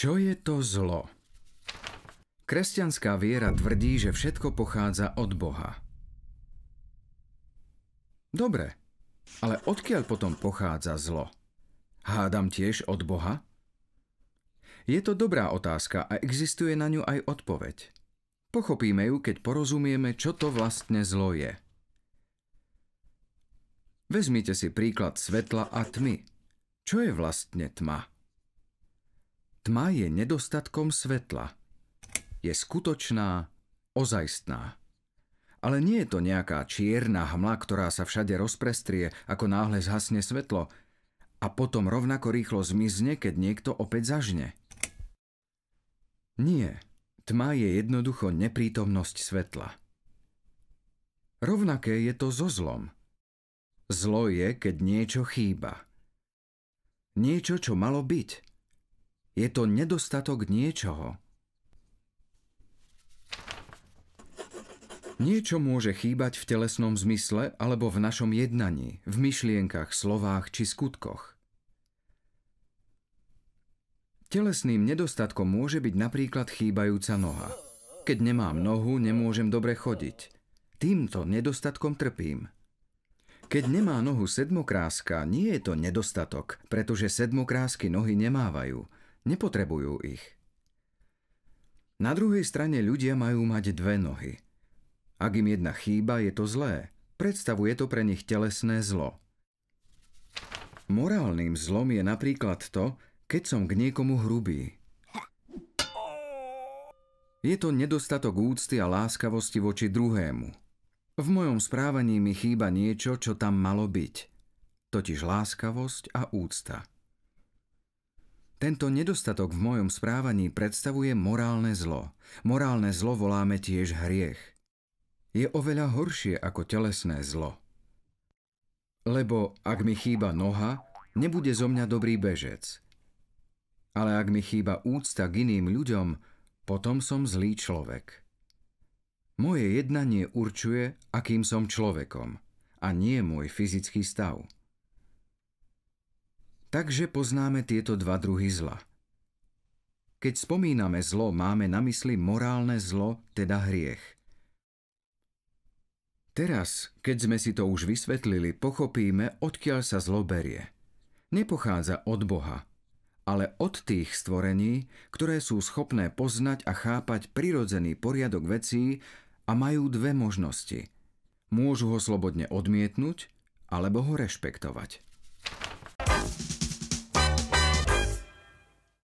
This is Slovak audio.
Čo je to zlo? Kresťanská viera tvrdí, že všetko pochádza od Boha. Dobre, ale odkiaľ potom pochádza zlo? Hádam tiež od Boha? Je to dobrá otázka a existuje na ňu aj odpoveď. Pochopíme ju, keď porozumieme, čo to vlastne zlo je. Vezmite si príklad svetla a tmy. Čo je vlastne tma? Tma je nedostatkom svetla. Je skutočná, ozajstná. Ale nie je to nejaká čierna hmla, ktorá sa všade rozprestrie, ako náhle zhasne svetlo a potom rovnako rýchlo zmizne, keď niekto opäť zažne. Nie. Tma je jednoducho neprítomnosť svetla. Rovnaké je to so zlom. Zlo je, keď niečo chýba. Niečo, čo malo byť. Je to nedostatok niečoho. Niečo môže chýbať v telesnom zmysle alebo v našom jednaní, v myšlienkach, slovách či skutkoch. Telesným nedostatkom môže byť napríklad chýbajúca noha. Keď nemám nohu, nemôžem dobre chodiť. Týmto nedostatkom trpím. Keď nemá nohu sedmokráska, nie je to nedostatok, pretože sedmokrásky nohy nemávajú, nepotrebujú ich. Na druhej strane ľudia majú mať dve nohy. Ak im jedna chýba, je to zlé. Predstavuje to pre nich telesné zlo. Morálnym zlom je napríklad to, keď som k niekomu hrubý. Je to nedostatok úcty a láskavosti voči druhému. V mojom správaní mi chýba niečo, čo tam malo byť, totiž láskavosť a úcta. Tento nedostatok v mojom správaní predstavuje morálne zlo. Morálne zlo voláme tiež hriech. Je oveľa horšie ako telesné zlo. Lebo ak mi chýba noha, nebude zo mňa dobrý bežec ale ak mi chýba úcta k iným ľuďom, potom som zlý človek. Moje jednanie určuje, akým som človekom, a nie môj fyzický stav. Takže poznáme tieto dva druhy zla. Keď spomíname zlo, máme na mysli morálne zlo, teda hriech – Teraz, keď sme si to už vysvetlili, pochopíme, odkiaľ sa zlo berie. Nepochádza od Boha, ale od tých stvorení, ktoré sú schopné poznať a chápať prirodzený poriadok vecí a majú dve možnosti. Môžu ho slobodne odmietnúť alebo ho rešpektovať.